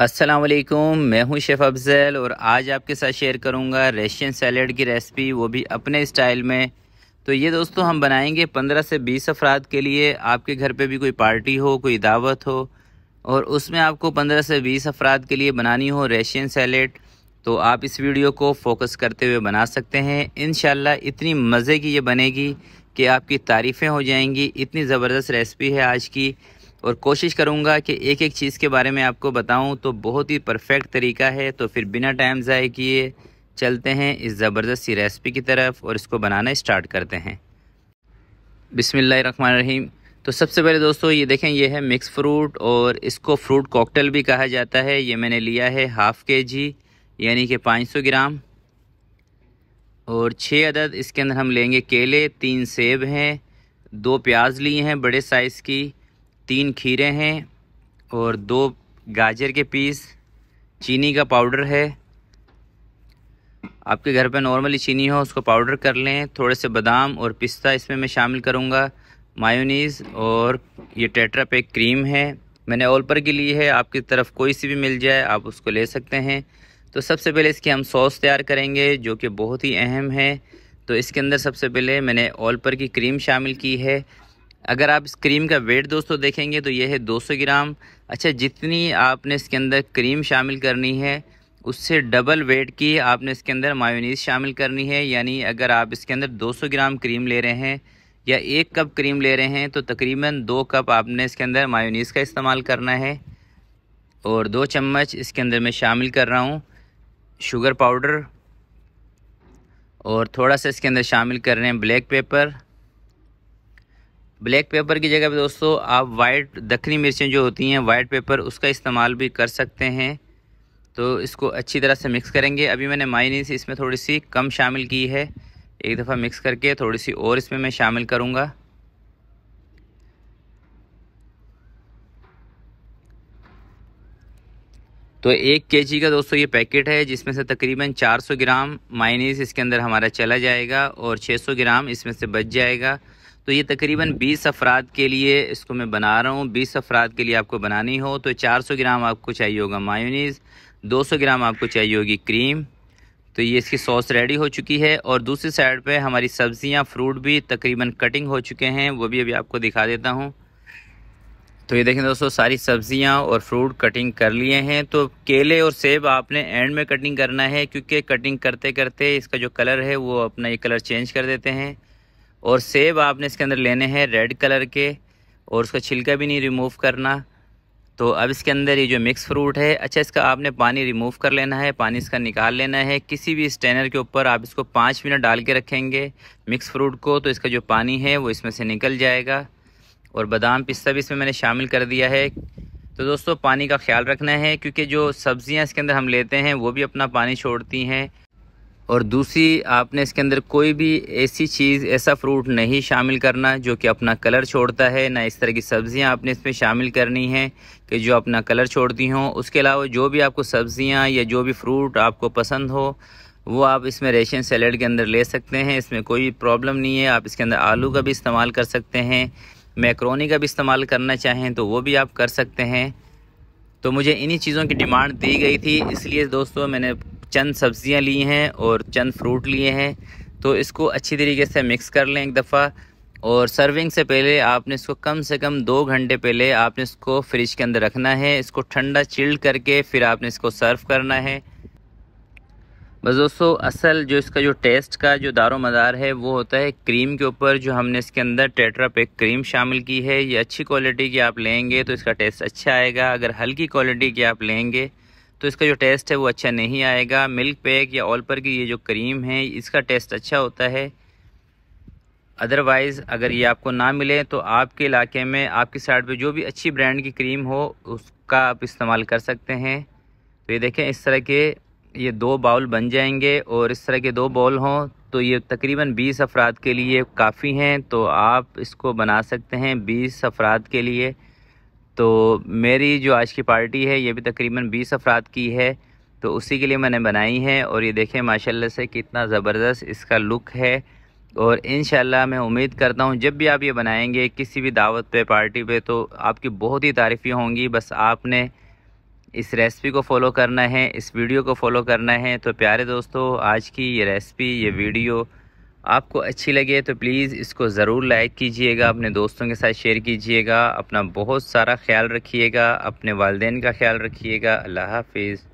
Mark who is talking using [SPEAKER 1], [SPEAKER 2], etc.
[SPEAKER 1] असलम मैं हूं शेफ़ अफजल और आज आपके साथ शेयर करूंगा रशियन सैलड की रेसिपी वो भी अपने स्टाइल में तो ये दोस्तों हम बनाएंगे 15 से 20 अफराद के लिए आपके घर पे भी कोई पार्टी हो कोई दावत हो और उसमें आपको 15 से 20 अफराद के लिए बनानी हो रशियन सैलड तो आप इस वीडियो को फोकस करते हुए बना सकते हैं इन इतनी मज़े की ये बनेगी कि आपकी तारीफ़ें हो जाएंगी इतनी ज़बरदस्त रेसिपी है आज की और कोशिश करूँगा कि एक एक चीज़ के बारे में आपको बताऊँ तो बहुत ही परफेक्ट तरीका है तो फिर बिना टाइम ज़ाय किए चलते हैं इस ज़बरदस्त सी रेसिपी की तरफ और इसको बनाना स्टार्ट करते हैं रहीम तो सबसे पहले दोस्तों ये देखें ये है मिक्स फ्रूट और इसको फ्रूट कॉकटेल भी कहा जाता है ये मैंने लिया है हाफ़ के जी यानी कि सौ ग्राम और छः अदद इसके अंदर हम लेंगे केले तीन सेब हैं दो प्याज लिए हैं बड़े साइज़ की तीन खीरे हैं और दो गाजर के पीस चीनी का पाउडर है आपके घर पे नॉर्मली चीनी हो उसको पाउडर कर लें थोड़े से बादाम और पिस्ता इसमें मैं शामिल करूँगा मायोनीज़ और ये टेट्रा पैक क्रीम है मैंने ऑल पर की ली है आपकी तरफ कोई सी भी मिल जाए आप उसको ले सकते हैं तो सबसे पहले इसके हम सॉस तैयार करेंगे जो कि बहुत ही अहम है तो इसके अंदर सबसे पहले मैंने ऑल पर की क्रीम शामिल की है अगर आप इस क्रीम का वेट दोस्तों देखेंगे तो यह है 200 ग्राम अच्छा जितनी आपने इसके अंदर क्रीम शामिल करनी है उससे डबल वेट की आपने इसके अंदर मायोनीस शामिल करनी है यानी अगर आप इसके अंदर 200 ग्राम क्रीम ले रहे हैं या एक कप क्रीम ले रहे हैं तो तकरीबन दो कप आपने इसके अंदर मायोनीस का इस्तेमाल करना है और दो चम्मच इसके अंदर मैं शामिल कर रहा हूँ शुगर पाउडर और थोड़ा सा इसके अंदर शामिल कर रहे हैं ब्लैक पेपर ब्लैक पेपर की जगह पे दोस्तों आप वाइट दखनी मिर्चें जो होती हैं वाइट पेपर उसका इस्तेमाल भी कर सकते हैं तो इसको अच्छी तरह से मिक्स करेंगे अभी मैंने मायनीस इसमें थोड़ी सी कम शामिल की है एक दफ़ा मिक्स करके थोड़ी सी और इसमें मैं शामिल करूँगा तो एक केजी का दोस्तों ये पैकेट है जिसमें से तकरीबन 400 ग्राम माइनीस इसके अंदर हमारा चला जाएगा और 600 ग्राम इसमें से बच जाएगा तो ये तकरीबन 20 अफराद के लिए इसको मैं बना रहा हूँ 20 अफराद के लिए आपको बनानी हो तो 400 ग्राम आपको चाहिए होगा मायोनीज़ 200 ग्राम आपको चाहिए होगी क्रीम तो ये इसकी सॉस रेडी हो चुकी है और दूसरी साइड पे हमारी सब्ज़ियाँ फ्रूट भी तकरीबन कटिंग हो चुके हैं वो भी अभी आपको दिखा देता हूँ तो ये देखें दोस्तों सारी सब्ज़ियाँ और फ्रूट कटिंग कर लिए हैं तो केले और सेब आपने एंड में कटिंग करना है क्योंकि कटिंग करते करते इसका जो कलर है वो अपना ये कलर चेंज कर देते हैं और सेब आपने इसके अंदर लेने हैं रेड कलर के और उसका छिलका भी नहीं रिमूव करना तो अब इसके अंदर ये जो मिक्स फ्रूट है अच्छा इसका आपने पानी रिमूव कर लेना है पानी इसका निकाल लेना है किसी भी स्टेनर के ऊपर आप इसको पाँच मिनट डाल के रखेंगे मिक्स फ्रूट को तो इसका जो पानी है वो इसमें से निकल जाएगा और बादाम पिस्ता भी इसमें मैंने शामिल कर दिया है तो दोस्तों पानी का ख्याल रखना है क्योंकि जो सब्ज़ियाँ इसके अंदर हम लेते हैं वो भी अपना पानी छोड़ती हैं और दूसरी आपने इसके अंदर कोई भी ऐसी चीज़ ऐसा फ्रूट नहीं शामिल करना जो कि अपना कलर छोड़ता है ना इस तरह की सब्ज़ियाँ आपने इसमें शामिल करनी हैं कि जो अपना कलर छोड़ती हों उसके अलावा जो भी आपको सब्ज़ियाँ या जो भी फ्रूट आपको पसंद हो वो आप इसमें रेशन सैलड के अंदर ले सकते हैं इसमें कोई प्रॉब्लम नहीं है आप इसके अंदर आलू का भी इस्तेमाल कर सकते हैं मैक्रोनी का भी इस्तेमाल करना चाहें तो वो भी आप कर सकते हैं तो मुझे इन्हीं चीज़ों की डिमांड दी गई थी इसलिए दोस्तों मैंने चंद सब्ज़ियाँ ली हैं और चंद फ्रूट लिए हैं तो इसको अच्छी तरीके से मिक्स कर लें एक दफ़ा और सर्विंग से पहले आपने इसको कम से कम दो घंटे पहले आपने इसको फ्रिज के अंदर रखना है इसको ठंडा चिल्ड करके फिर आपने इसको सर्व करना है बस दोस्तों असल जो इसका जो टेस्ट का जो दारो मदार है वो होता है क्रीम के ऊपर जो हमने इसके अंदर टेट्रा पैक क्रीम शामिल की है ये अच्छी क्वालिटी की आप लेंगे तो इसका टेस्ट अच्छा आएगा अगर हल्की क्वालिटी की आप लेंगे तो इसका जो टेस्ट है वो अच्छा नहीं आएगा मिल्क पैक या ऑलपर की ये जो क्रीम है इसका टेस्ट अच्छा होता है अदरवाइज़ अगर ये आपको ना मिले तो आपके इलाके में आपकी साइड पे जो भी अच्छी ब्रांड की क्रीम हो उसका आप इस्तेमाल कर सकते हैं तो ये देखें इस तरह के ये दो बाउल बन जाएंगे और इस तरह के दो बाउल हों तो ये तकरीबन 20 अफराद के लिए काफ़ी हैं तो आप इसको बना सकते हैं 20 अफराद के लिए तो मेरी जो आज की पार्टी है ये भी तकरीबन बीस अफराद की है तो उसी के लिए मैंने बनाई है और ये देखें माशाल्लाह से कितना ज़बरदस्त इसका लुक है और इन मैं उम्मीद करता हूँ जब भी आप ये बनाएंगे किसी भी दावत पे पार्टी पे तो आपकी बहुत ही तारीफ़ी होंगी बस आपने इस रेसिपी को फॉलो करना है इस वीडियो को फॉलो करना है तो प्यारे दोस्तों आज की ये रेसिपी ये वीडियो आपको अच्छी लगे तो प्लीज़ इसको ज़रूर लाइक कीजिएगा अपने दोस्तों के साथ शेयर कीजिएगा अपना बहुत सारा ख्याल रखिएगा अपने वालदेन का ख्याल रखिएगा अल्लाह हाफिज़